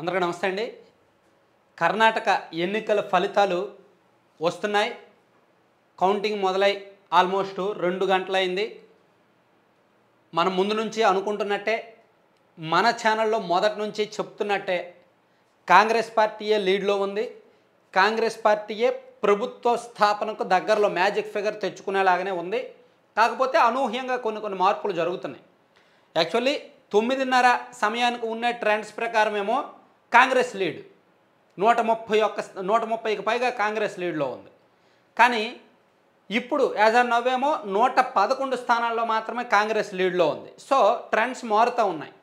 అందరికీ నమస్తే అండి కర్ణాటక ఎన్నికల ఫలితాలు వస్తున్నాయి కౌంటింగ్ మొదలై ఆల్మోస్ట్ రెండు గంటలైంది మనం ముందు నుంచి అనుకుంటున్నట్టే మన ఛానల్లో మొదటి నుంచి చెప్తున్నట్టే కాంగ్రెస్ పార్టీయే లీడ్లో ఉంది కాంగ్రెస్ పార్టీయే ప్రభుత్వ స్థాపనకు దగ్గరలో మ్యాజిక్ ఫిగర్ తెచ్చుకునేలాగానే ఉంది కాకపోతే అనూహ్యంగా కొన్ని కొన్ని మార్పులు జరుగుతున్నాయి యాక్చువల్లీ తొమ్మిదిన్నర సమయానికి ఉన్న ట్రెండ్స్ ప్రకారమేమో కాంగ్రెస్ లీడ్ నూట ముప్పై ఒక్క నూట ముప్పైకి పైగా కాంగ్రెస్ లీడ్లో ఉంది కానీ ఇప్పుడు యాజ్ ఆ నవ్వేమో నూట పదకొండు స్థానాల్లో మాత్రమే కాంగ్రెస్ లీడ్లో ఉంది సో ట్రెండ్స్ మారుతూ ఉన్నాయి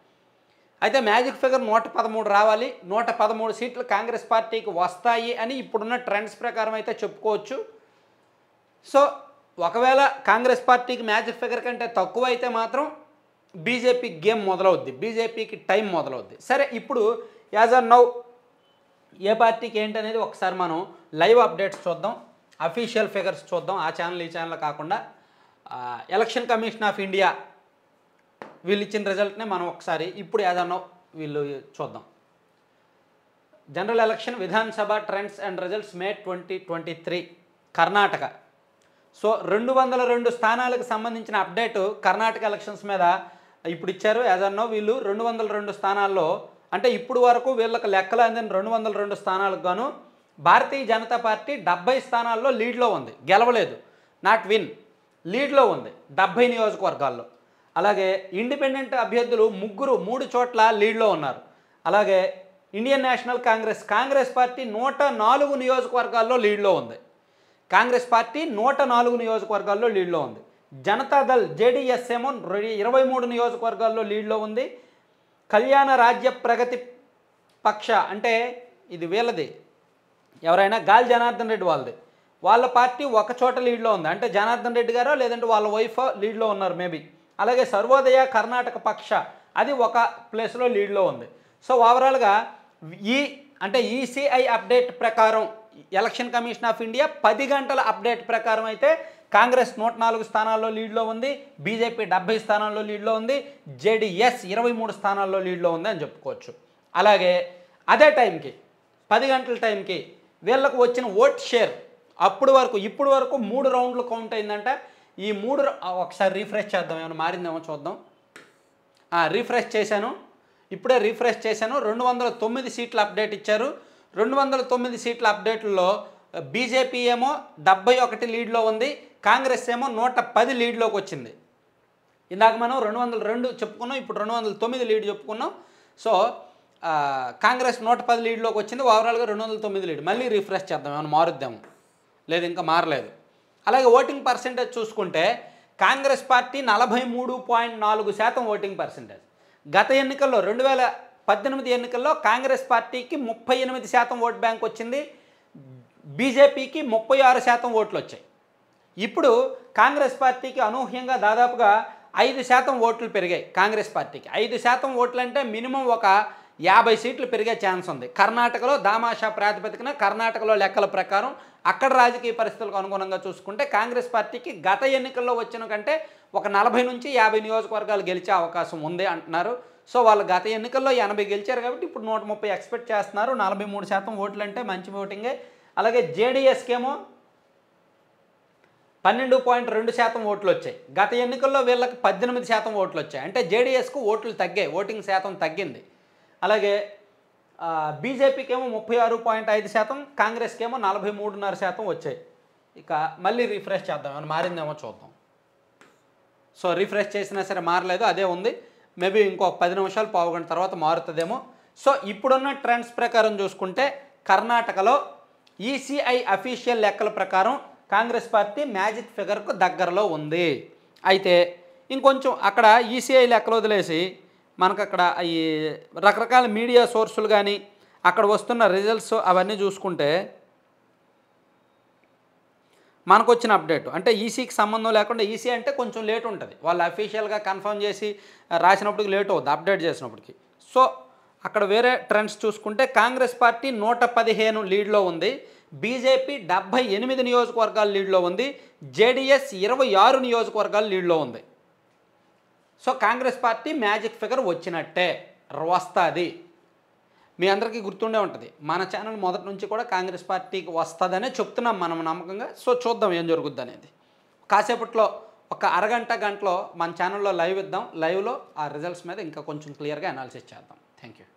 అయితే మ్యాజిక్ ఫిగర్ నూట పదమూడు రావాలి నూట పదమూడు సీట్లు కాంగ్రెస్ పార్టీకి వస్తాయి అని ఇప్పుడున్న ట్రెండ్స్ ప్రకారం అయితే చెప్పుకోవచ్చు సో ఒకవేళ కాంగ్రెస్ పార్టీకి మ్యాజిక్ ఫిగర్ కంటే తక్కువ అయితే మాత్రం బీజేపీ గేమ్ మొదలవుద్ది బీజేపీకి టైం మొదలవుద్ది సరే ఇప్పుడు యాజ్ ఆర్ నౌ ఏ పార్టీకి ఏంటి అనేది ఒకసారి మనం లైవ్ అప్డేట్స్ చూద్దాం అఫీషియల్ ఫిగర్స్ చూద్దాం ఆ ఛానల్ ఈ ఛానల్ కాకుండా ఎలక్షన్ కమిషన్ ఆఫ్ ఇండియా వీళ్ళు ఇచ్చిన రిజల్ట్నే మనం ఒకసారి ఇప్పుడు ఏదన్నా వీళ్ళు చూద్దాం general election Vidhansabha trends and results May twenty twenty three Karnataka so రెండు వందల రెండు స్థానాలకు సంబంధించిన అప్డేటు కర్ణాటక ఎలక్షన్స్ మీద ఇప్పుడు ఇచ్చారు అన్నో వీళ్ళు రెండు వందల రెండు స్థానాల్లో అంటే ఇప్పుడు వరకు వీళ్ళకి లెక్కలు అందిన రెండు వందల రెండు స్థానాలకు గాను భారతీయ జనతా పార్టీ డెబ్బై స్థానాల్లో లీడ్లో ఉంది గెలవలేదు నాట్ విన్ లీడ్లో ఉంది డెబ్బై నియోజకవర్గాల్లో అలాగే ఇండిపెండెంట్ అభ్యర్థులు ముగ్గురు మూడు చోట్ల లీడ్లో ఉన్నారు అలాగే Indian National Congress Congress party నూట నాలుగు నియోజకవర్గాల్లో లీడ్లో ఉంది కాంగ్రెస్ పార్టీ నూట నాలుగు నియోజకవర్గాల్లో లీడ్లో ఉంది జనతాదళ్ జేడిఎస్ ఏమో ఇరవై మూడు నియోజకవర్గాల్లో లీడ్లో ఉంది కళ్యాణ రాజ్య ప్రగతి పక్ష అంటే ఇది వీళ్ళది ఎవరైనా గాలి జనార్దన్ రెడ్డి వాళ్ళది వాళ్ళ పార్టీ ఒక చోట లీడ్లో ఉంది అంటే జనార్దన్ రెడ్డి గారో లేదంటే వాళ్ళ వైఫ్ లీడ్లో ఉన్నారు మేబీ అలాగే సర్వోదయ కర్ణాటక పక్ష అది ఒక ప్లేస్లో లీడ్లో ఉంది సో ఓవరాల్గా ఈ అంటే ఈసీఐ అప్డేట్ ప్రకారం ఎలక్షన్ కమిషన్ ఆఫ్ ఇండియా పది గంటల అప్డేట్ ప్రకారం అయితే కాంగ్రెస్ నూట నాలుగు స్థానాల్లో లీడ్లో ఉంది బీజేపీ డెబ్బై స్థానాల్లో లీడ్లో ఉంది జేడిఎస్ ఇరవై మూడు స్థానాల్లో లీడ్లో ఉంది అని చెప్పుకోవచ్చు అలాగే అదే టైంకి పది గంటల టైంకి వీళ్ళకు వచ్చిన ఓట్ షేర్ అప్పుడు వరకు ఇప్పుడు వరకు మూడు రౌండ్లు కౌంట్ అయిందంటే ఈ మూడు ఒకసారి రీఫ్రెష్ చేద్దాం ఏమైనా మారిందేమో చూద్దాం రీఫ్రెష్ చేశాను ఇప్పుడే రీఫ్రెష్ చేశాను రెండు వందల తొమ్మిది సీట్ల అప్డేట్ ఇచ్చారు రెండు వందల తొమ్మిది సీట్ల అప్డేట్లో బీజేపీ ఏమో డెబ్బై ఒకటి లీడ్లో ఉంది కాంగ్రెస్ ఏమో నూట పది లీడ్లోకి వచ్చింది ఇందాక మనం రెండు వందల రెండు చెప్పుకున్నాం ఇప్పుడు రెండు వందల తొమ్మిది లీడ్ చెప్పుకున్నాం సో కాంగ్రెస్ నూట పది లీడ్లోకి వచ్చింది ఓవరాల్గా రెండు వందల తొమ్మిది లీడ్ మళ్ళీ రిఫ్రెష్ చేద్దాం ఏమైనా మారుద్దాము లేదు ఇంకా మారలేదు అలాగే ఓటింగ్ పర్సంటేజ్ చూసుకుంటే కాంగ్రెస్ పార్టీ నలభై మూడు పాయింట్ నాలుగు శాతం ఓటింగ్ పర్సంటేజ్ గత ఎన్నికల్లో రెండు వేల పద్దెనిమిది ఎన్నికల్లో కాంగ్రెస్ పార్టీకి ముప్పై ఎనిమిది శాతం ఓట్ బ్యాంక్ వచ్చింది బీజేపీకి ముప్పై ఆరు శాతం ఓట్లు వచ్చాయి ఇప్పుడు కాంగ్రెస్ పార్టీకి అనూహ్యంగా దాదాపుగా ఐదు శాతం ఓట్లు పెరిగాయి కాంగ్రెస్ పార్టీకి ఐదు శాతం ఓట్లు అంటే మినిమం ఒక యాభై సీట్లు పెరిగే ఛాన్స్ ఉంది కర్ణాటకలో దామాషా ప్రాతిపదికన కర్ణాటకలో లెక్కల ప్రకారం అక్కడ రాజకీయ పరిస్థితులకు అనుగుణంగా చూసుకుంటే కాంగ్రెస్ పార్టీకి గత ఎన్నికల్లో వచ్చిన కంటే ఒక నలభై నుంచి యాభై నియోజకవర్గాలు గెలిచే అవకాశం ఉంది అంటున్నారు సో వాళ్ళు గత ఎన్నికల్లో ఎనభై గెలిచారు కాబట్టి ఇప్పుడు నూట ముప్పై ఎక్స్పెక్ట్ చేస్తున్నారు నలభై మూడు శాతం ఓట్లు అంటే మంచి ఓటింగే అలాగే జేడీఎస్కేమో పన్నెండు పాయింట్ రెండు శాతం ఓట్లు వచ్చాయి గత ఎన్నికల్లో వీళ్ళకి పద్దెనిమిది శాతం ఓట్లు వచ్చాయి అంటే జేడీఎస్కు ఓట్లు తగ్గాయి ఓటింగ్ శాతం తగ్గింది అలాగే బీజేపీకి ఏమో ముప్పై ఆరు పాయింట్ ఐదు శాతం కాంగ్రెస్కి ఏమో నలభై మూడున్నర శాతం వచ్చాయి ఇక మళ్ళీ రిఫ్రెష్ చేద్దాం ఏమైనా మారిందేమో చూద్దాం సో రిఫ్రెష్ చేసినా సరే మారలేదు అదే ఉంది మేబీ ఇంకో పది నిమిషాలు గంట తర్వాత మారుతుందేమో సో ఇప్పుడున్న ట్రెండ్స్ ప్రకారం చూసుకుంటే కర్ణాటకలో ఈసీఐ అఫీషియల్ లెక్కల ప్రకారం కాంగ్రెస్ పార్టీ మ్యాజిక్ ఫిగర్కు దగ్గరలో ఉంది అయితే ఇంకొంచెం అక్కడ ఈసీఐ e లెక్కలు వదిలేసి మనకు అక్కడ ఈ రకరకాల మీడియా సోర్సులు కానీ అక్కడ వస్తున్న రిజల్ట్స్ అవన్నీ చూసుకుంటే మనకు వచ్చిన అప్డేట్ అంటే ఈసీకి e సంబంధం లేకుండా ఈసీ e అంటే కొంచెం లేట్ ఉంటుంది వాళ్ళు అఫీషియల్గా కన్ఫర్మ్ చేసి రాసినప్పటికి లేట్ అవుద్ది అప్డేట్ చేసినప్పటికి సో అక్కడ వేరే ట్రెండ్స్ చూసుకుంటే కాంగ్రెస్ పార్టీ నూట పదిహేను లీడ్లో ఉంది బీజేపీ డెబ్బై ఎనిమిది నియోజకవర్గాల లీడ్లో ఉంది జేడీఎస్ ఇరవై ఆరు నియోజకవర్గాల లీడ్లో ఉంది so Congress party magic figure వచ్చినట్టే వస్తుంది మీ అందరికీ గుర్తుండే ఉంటుంది మన ఛానల్ మొదటి నుంచి కూడా కాంగ్రెస్ పార్టీకి వస్తుందనే చెప్తున్నాం మనం నమ్మకంగా సో చూద్దాం ఏం జరుగుద్ది అనేది కాసేపట్లో ఒక అరగంట గంటలో మన ఛానల్లో లైవ్ ఇద్దాం లైవ్లో ఆ రిజల్ట్స్ మీద ఇంకా కొంచెం క్లియర్గా అనాలిసిస్ చేద్దాం థ్యాంక్ యూ